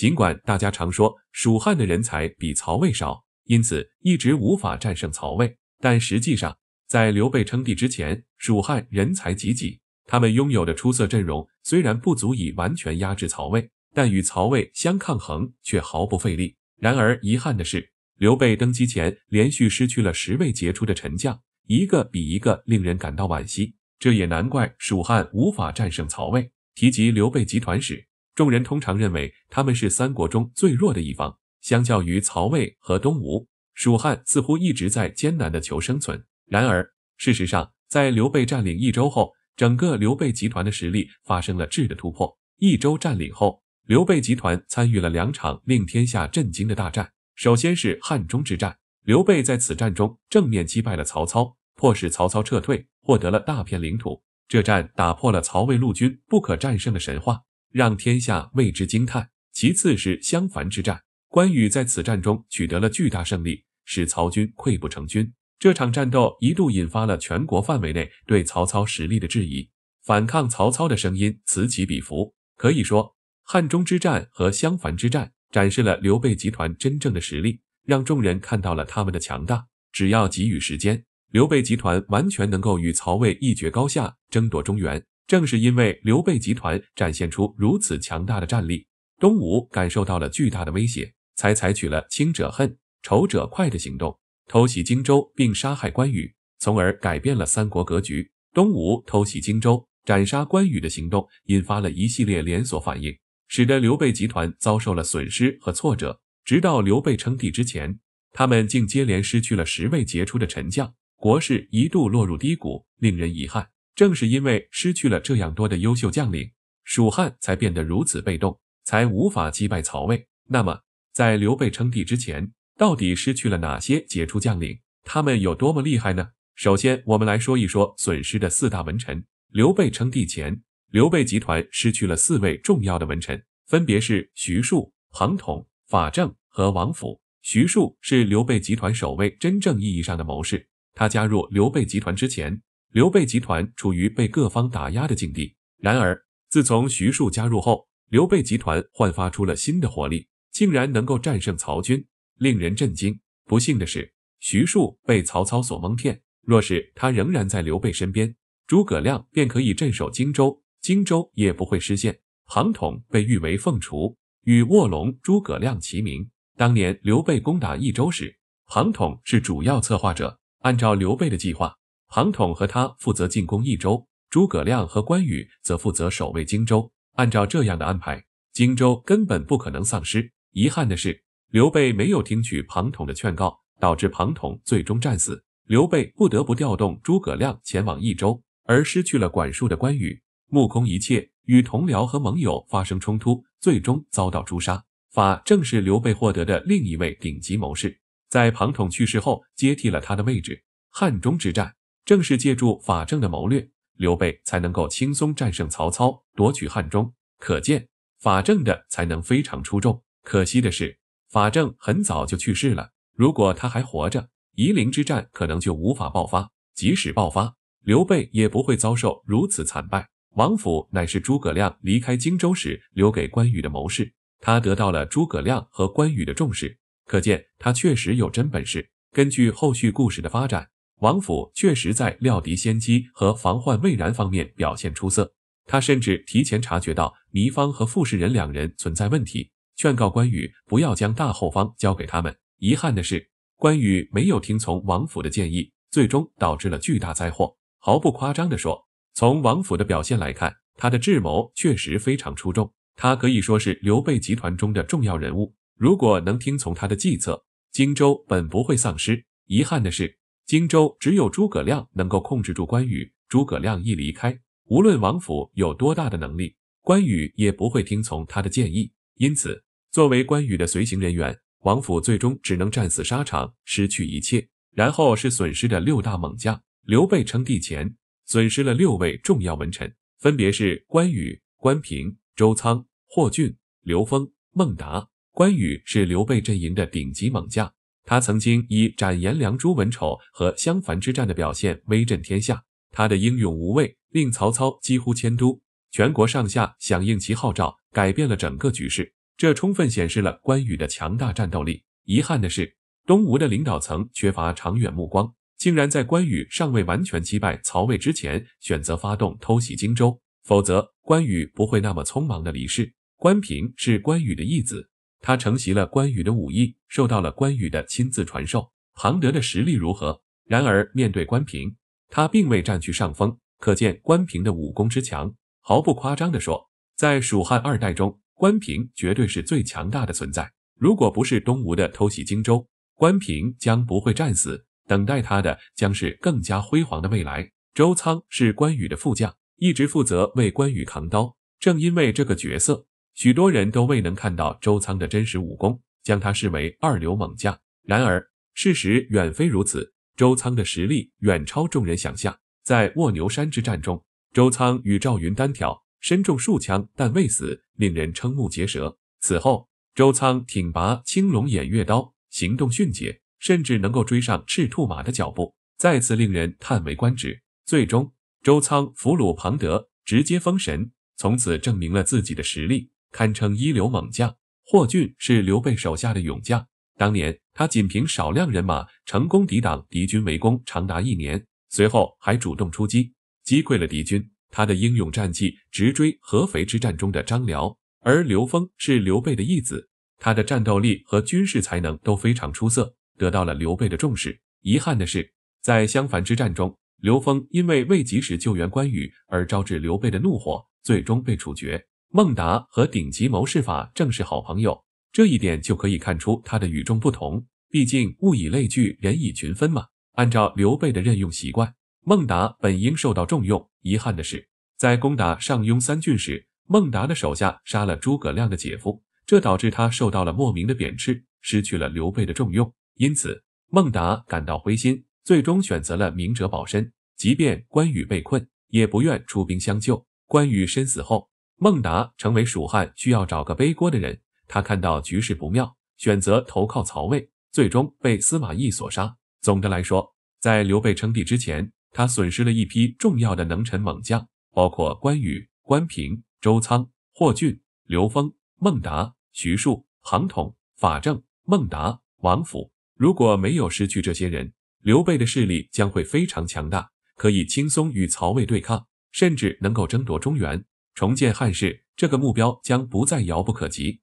尽管大家常说蜀汉的人才比曹魏少，因此一直无法战胜曹魏，但实际上在刘备称帝之前，蜀汉人才济济，他们拥有的出色阵容虽然不足以完全压制曹魏，但与曹魏相抗衡却毫不费力。然而遗憾的是，刘备登基前连续失去了十位杰出的臣将，一个比一个令人感到惋惜。这也难怪蜀汉无法战胜曹魏。提及刘备集团时。众人通常认为他们是三国中最弱的一方，相较于曹魏和东吴，蜀汉似乎一直在艰难的求生存。然而，事实上，在刘备占领益州后，整个刘备集团的实力发生了质的突破。益州占领后，刘备集团参与了两场令天下震惊的大战。首先是汉中之战，刘备在此战中正面击败了曹操，迫使曹操撤退，获得了大片领土。这战打破了曹魏陆军不可战胜的神话。让天下为之惊叹。其次是襄樊之战，关羽在此战中取得了巨大胜利，使曹军溃不成军。这场战斗一度引发了全国范围内对曹操实力的质疑，反抗曹操的声音此起彼伏。可以说，汉中之战和襄樊之战展示了刘备集团真正的实力，让众人看到了他们的强大。只要给予时间，刘备集团完全能够与曹魏一决高下，争夺中原。正是因为刘备集团展现出如此强大的战力，东吴感受到了巨大的威胁，才采取了“轻者恨，仇者快”的行动，偷袭荆州并杀害关羽，从而改变了三国格局。东吴偷袭荆州、斩杀关羽的行动，引发了一系列连锁反应，使得刘备集团遭受了损失和挫折。直到刘备称帝之前，他们竟接连失去了十位杰出的臣将，国势一度落入低谷，令人遗憾。正是因为失去了这样多的优秀将领，蜀汉才变得如此被动，才无法击败曹魏。那么，在刘备称帝之前，到底失去了哪些杰出将领？他们有多么厉害呢？首先，我们来说一说损失的四大文臣。刘备称帝前，刘备集团失去了四位重要的文臣，分别是徐庶、庞统、法正和王甫。徐庶是刘备集团首位真正意义上的谋士，他加入刘备集团之前。刘备集团处于被各方打压的境地，然而自从徐庶加入后，刘备集团焕发出了新的活力，竟然能够战胜曹军，令人震惊。不幸的是，徐庶被曹操所蒙骗。若是他仍然在刘备身边，诸葛亮便可以镇守荆州，荆州也不会失陷。庞统被誉为凤雏，与卧龙诸葛亮齐名。当年刘备攻打益州时，庞统是主要策划者，按照刘备的计划。庞统和他负责进攻益州，诸葛亮和关羽则负责守卫荆州。按照这样的安排，荆州根本不可能丧失。遗憾的是，刘备没有听取庞统的劝告，导致庞统最终战死。刘备不得不调动诸葛亮前往益州，而失去了管束的关羽目空一切，与同僚和盟友发生冲突，最终遭到诛杀。法正是刘备获得的另一位顶级谋士，在庞统去世后接替了他的位置。汉中之战。正是借助法正的谋略，刘备才能够轻松战胜曹操，夺取汉中。可见法正的才能非常出众。可惜的是，法正很早就去世了。如果他还活着，夷陵之战可能就无法爆发；即使爆发，刘备也不会遭受如此惨败。王府乃是诸葛亮离开荆州时留给关羽的谋士，他得到了诸葛亮和关羽的重视，可见他确实有真本事。根据后续故事的发展。王府确实在料敌先机和防患未然方面表现出色，他甚至提前察觉到糜芳和傅士仁两人存在问题，劝告关羽不要将大后方交给他们。遗憾的是，关羽没有听从王府的建议，最终导致了巨大灾祸。毫不夸张地说，从王府的表现来看，他的智谋确实非常出众。他可以说是刘备集团中的重要人物。如果能听从他的计策，荆州本不会丧失。遗憾的是。荆州只有诸葛亮能够控制住关羽，诸葛亮一离开，无论王府有多大的能力，关羽也不会听从他的建议。因此，作为关羽的随行人员，王府最终只能战死沙场，失去一切。然后是损失的六大猛将。刘备称帝前，损失了六位重要文臣，分别是关羽、关平、周仓、霍峻、刘封、孟达。关羽是刘备阵营的顶级猛将。他曾经以斩颜良、诛文丑和襄樊之战的表现威震天下，他的英勇无畏令曹操几乎迁都，全国上下响应其号召，改变了整个局势。这充分显示了关羽的强大战斗力。遗憾的是，东吴的领导层缺乏长远目光，竟然在关羽尚未完全击败曹魏之前选择发动偷袭荆州，否则关羽不会那么匆忙的离世。关平是关羽的义子。他承袭了关羽的武艺，受到了关羽的亲自传授。庞德的实力如何？然而面对关平，他并未占据上风，可见关平的武功之强。毫不夸张地说，在蜀汉二代中，关平绝对是最强大的存在。如果不是东吴的偷袭荆州，关平将不会战死，等待他的将是更加辉煌的未来。周仓是关羽的副将，一直负责为关羽扛刀。正因为这个角色。许多人都未能看到周仓的真实武功，将他视为二流猛将。然而，事实远非如此，周仓的实力远超众人想象。在卧牛山之战中，周仓与赵云单挑，身中数枪但未死，令人瞠目结舌。此后，周仓挺拔青龙偃月刀，行动迅捷，甚至能够追上赤兔马的脚步，再次令人叹为观止。最终，周仓俘虏庞德，直接封神，从此证明了自己的实力。堪称一流猛将，霍峻是刘备手下的勇将。当年他仅凭少量人马，成功抵挡敌军围攻长达一年，随后还主动出击，击溃了敌军。他的英勇战绩直追合肥之战中的张辽。而刘封是刘备的义子，他的战斗力和军事才能都非常出色，得到了刘备的重视。遗憾的是，在襄樊之战中，刘封因为未及时救援关羽而招致刘备的怒火，最终被处决。孟达和顶级谋士法正是好朋友，这一点就可以看出他的与众不同。毕竟物以类聚，人以群分嘛。按照刘备的任用习惯，孟达本应受到重用。遗憾的是，在攻打上庸三郡时，孟达的手下杀了诸葛亮的姐夫，这导致他受到了莫名的贬斥，失去了刘备的重用。因此，孟达感到灰心，最终选择了明哲保身。即便关羽被困，也不愿出兵相救。关羽身死后，孟达成为蜀汉需要找个背锅的人，他看到局势不妙，选择投靠曹魏，最终被司马懿所杀。总的来说，在刘备称帝之前，他损失了一批重要的能臣猛将，包括关羽、关平、周仓、霍峻、刘封、孟达、徐庶、庞统、法正、孟达、王府。如果没有失去这些人，刘备的势力将会非常强大，可以轻松与曹魏对抗，甚至能够争夺中原。重建汉室，这个目标将不再遥不可及。